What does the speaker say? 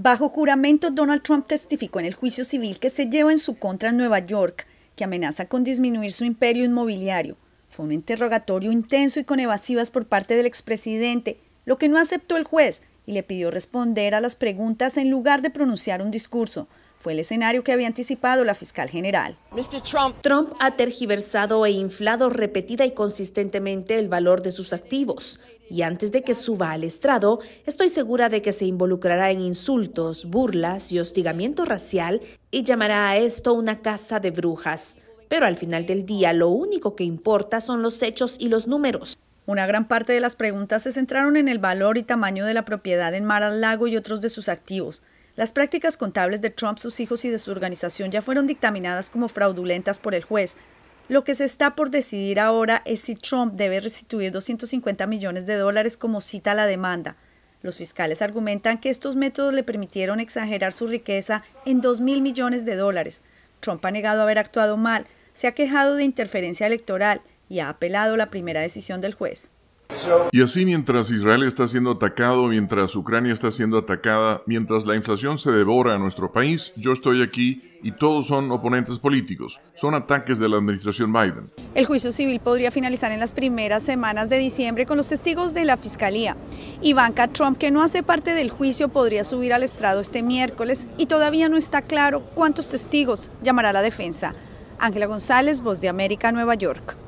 Bajo juramento, Donald Trump testificó en el juicio civil que se lleva en su contra en Nueva York, que amenaza con disminuir su imperio inmobiliario. Fue un interrogatorio intenso y con evasivas por parte del expresidente, lo que no aceptó el juez y le pidió responder a las preguntas en lugar de pronunciar un discurso fue el escenario que había anticipado la fiscal general. Trump. ha tergiversado e inflado repetida y consistentemente el valor de sus activos. Y antes de que suba al estrado, estoy segura de que se involucrará en insultos, burlas y hostigamiento racial y llamará a esto una casa de brujas. Pero al final del día, lo único que importa son los hechos y los números. Una gran parte de las preguntas se centraron en el valor y tamaño de la propiedad en Mar al Lago y otros de sus activos. Las prácticas contables de Trump, sus hijos y de su organización ya fueron dictaminadas como fraudulentas por el juez. Lo que se está por decidir ahora es si Trump debe restituir 250 millones de dólares como cita la demanda. Los fiscales argumentan que estos métodos le permitieron exagerar su riqueza en 2 mil millones de dólares. Trump ha negado haber actuado mal, se ha quejado de interferencia electoral y ha apelado la primera decisión del juez. Y así mientras Israel está siendo atacado, mientras Ucrania está siendo atacada, mientras la inflación se devora a nuestro país, yo estoy aquí y todos son oponentes políticos. Son ataques de la administración Biden. El juicio civil podría finalizar en las primeras semanas de diciembre con los testigos de la fiscalía. Ivanka Trump, que no hace parte del juicio, podría subir al estrado este miércoles y todavía no está claro cuántos testigos llamará la defensa. Ángela González, Voz de América, Nueva York.